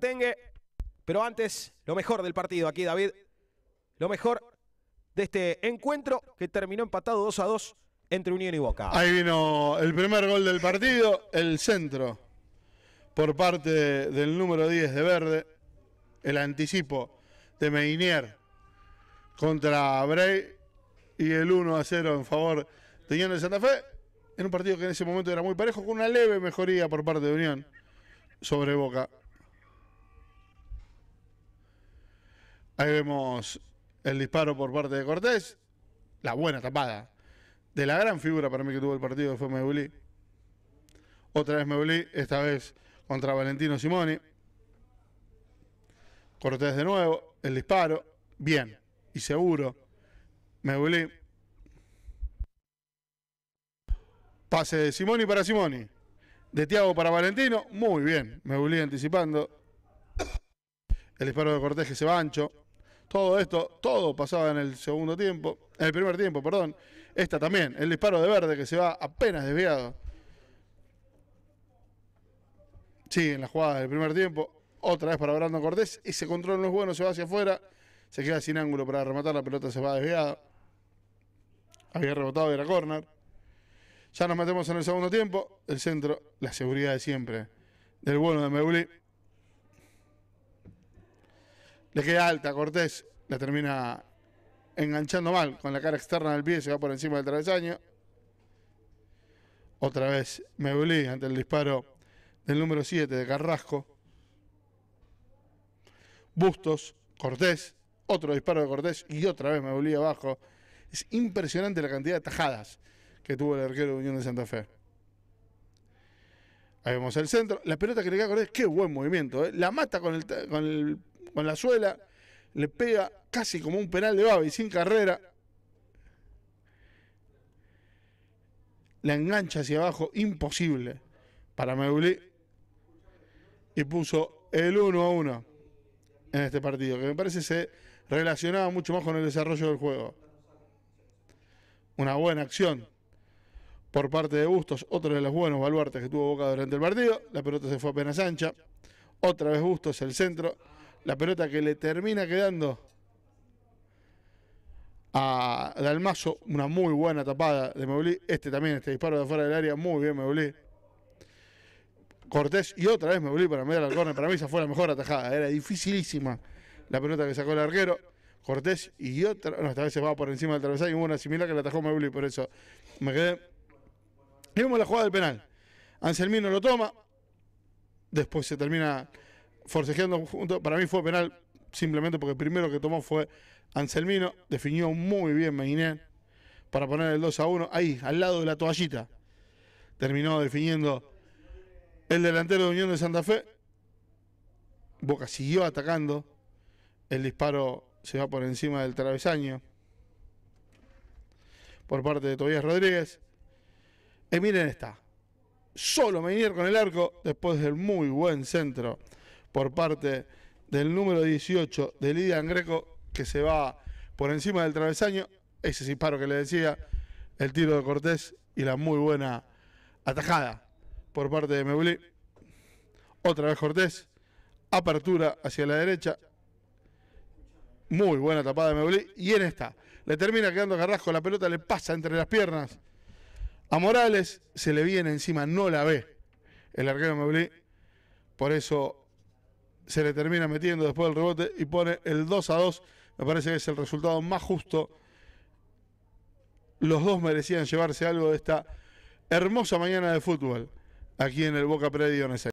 Tengue. Pero antes, lo mejor del partido aquí, David. Lo mejor de este encuentro que terminó empatado 2 a 2 entre Unión y Boca. Ahí vino el primer gol del partido, el centro por parte del número 10 de Verde, el anticipo de Meinier contra Bray y el 1 a 0 en favor de Unión de Santa Fe, en un partido que en ese momento era muy parejo, con una leve mejoría por parte de Unión sobre Boca. Ahí vemos el disparo por parte de Cortés. La buena tapada. De la gran figura para mí que tuvo el partido fue Mebulí. Otra vez Mebulí, esta vez contra Valentino Simoni. Cortés de nuevo, el disparo, bien y seguro. Mebulí. Pase de Simoni para Simoni. De Tiago para Valentino, muy bien. Mebulí anticipando. El disparo de Cortés que se va ancho. Todo esto, todo pasaba en el segundo tiempo, en el primer tiempo, perdón. Esta también, el disparo de verde que se va apenas desviado. Sí, en la jugada del primer tiempo, otra vez para Brando Cortés. Ese control no es bueno, se va hacia afuera. Se queda sin ángulo para rematar, la pelota se va desviado. Había rebotado y era córner. Ya nos metemos en el segundo tiempo. El centro, la seguridad de siempre del bueno de Meulí. Le queda alta Cortés, la termina enganchando mal con la cara externa del pie, se va por encima del travesaño. Otra vez me volví ante el disparo del número 7 de Carrasco. Bustos, Cortés, otro disparo de Cortés y otra vez me volví abajo. Es impresionante la cantidad de tajadas que tuvo el arquero de Unión de Santa Fe. Ahí vemos el centro. La pelota que le queda a Cortés, qué buen movimiento. ¿eh? La mata con el con la suela, le pega casi como un penal de y sin carrera. La engancha hacia abajo, imposible para Meulí. Y puso el 1 a 1 en este partido, que me parece se relacionaba mucho más con el desarrollo del juego. Una buena acción por parte de Bustos, otro de los buenos baluartes que tuvo Boca durante el partido. La pelota se fue apenas ancha. Otra vez Bustos, el centro. La pelota que le termina quedando a Dalmazo, una muy buena tapada de Meulí. Este también, este disparo de afuera del área, muy bien Meulí. Cortés y otra vez Meulí para meter al córner. Para mí esa fue la mejor atajada, era dificilísima la pelota que sacó el arquero. Cortés y otra, no, esta vez se va por encima del travesaño, hubo una similar que la atajó Meulí, por eso me quedé. Y vemos la jugada del penal. Anselmino lo toma, después se termina forcejeando juntos. Para mí fue penal simplemente porque el primero que tomó fue Anselmino. Definió muy bien Mainén para poner el 2 a 1 ahí, al lado de la toallita. Terminó definiendo el delantero de Unión de Santa Fe. Boca siguió atacando. El disparo se va por encima del travesaño por parte de Tobias Rodríguez. Y miren esta. Solo Meinier con el arco después del muy buen centro por parte del número 18 de Lidia Greco, que se va por encima del travesaño. Ese disparo que le decía, el tiro de Cortés y la muy buena atajada por parte de Meulí. Otra vez Cortés, apertura hacia la derecha. Muy buena tapada de Meulí. Y en esta, le termina quedando Carrasco, la pelota le pasa entre las piernas. A Morales se le viene encima, no la ve el arquero Meulí. Por eso se le termina metiendo después del rebote y pone el 2 a 2. Me parece que es el resultado más justo. Los dos merecían llevarse algo de esta hermosa mañana de fútbol aquí en el Boca Predio en